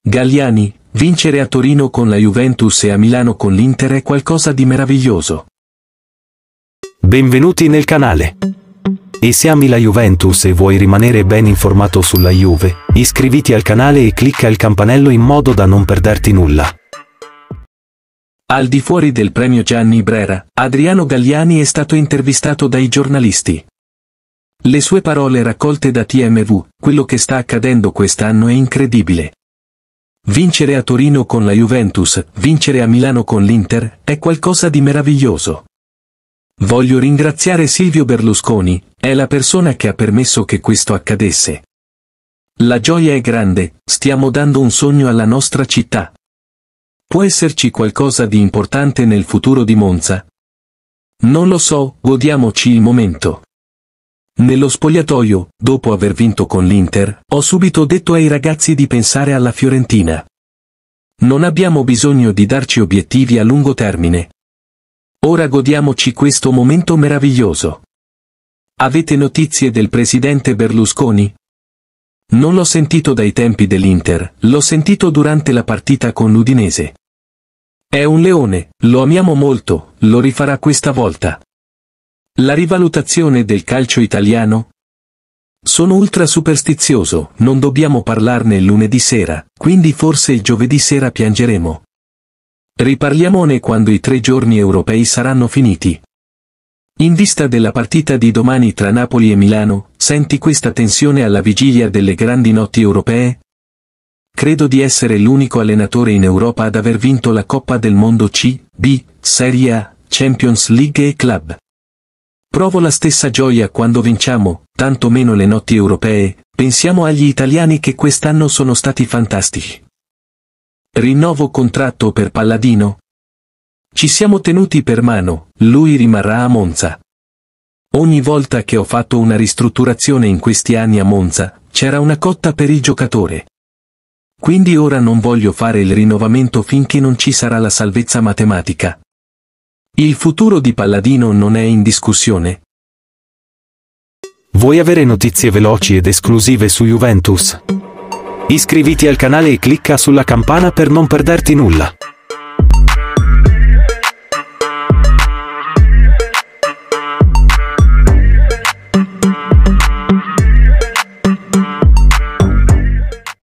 Galliani, vincere a Torino con la Juventus e a Milano con l'Inter è qualcosa di meraviglioso. Benvenuti nel canale. E se ami la Juventus e vuoi rimanere ben informato sulla Juve, iscriviti al canale e clicca il campanello in modo da non perderti nulla. Al di fuori del premio Gianni Brera, Adriano Galliani è stato intervistato dai giornalisti. Le sue parole raccolte da TMV, quello che sta accadendo quest'anno è incredibile. Vincere a Torino con la Juventus, vincere a Milano con l'Inter, è qualcosa di meraviglioso. Voglio ringraziare Silvio Berlusconi, è la persona che ha permesso che questo accadesse. La gioia è grande, stiamo dando un sogno alla nostra città. Può esserci qualcosa di importante nel futuro di Monza? Non lo so, godiamoci il momento. Nello spogliatoio, dopo aver vinto con l'Inter, ho subito detto ai ragazzi di pensare alla Fiorentina. Non abbiamo bisogno di darci obiettivi a lungo termine. Ora godiamoci questo momento meraviglioso. Avete notizie del presidente Berlusconi? Non l'ho sentito dai tempi dell'Inter, l'ho sentito durante la partita con l'Udinese. È un leone, lo amiamo molto, lo rifarà questa volta. La rivalutazione del calcio italiano? Sono ultra superstizioso, non dobbiamo parlarne lunedì sera, quindi forse il giovedì sera piangeremo. Riparliamone quando i tre giorni europei saranno finiti. In vista della partita di domani tra Napoli e Milano, senti questa tensione alla vigilia delle grandi notti europee? Credo di essere l'unico allenatore in Europa ad aver vinto la Coppa del Mondo C, B, Serie A, Champions League e Club. Provo la stessa gioia quando vinciamo, tanto meno le notti europee, pensiamo agli italiani che quest'anno sono stati fantastici. Rinnovo contratto per Palladino? Ci siamo tenuti per mano, lui rimarrà a Monza. Ogni volta che ho fatto una ristrutturazione in questi anni a Monza, c'era una cotta per il giocatore. Quindi ora non voglio fare il rinnovamento finché non ci sarà la salvezza matematica, il futuro di Palladino non è in discussione. Vuoi avere notizie veloci ed esclusive su Juventus? Iscriviti al canale e clicca sulla campana per non perderti nulla.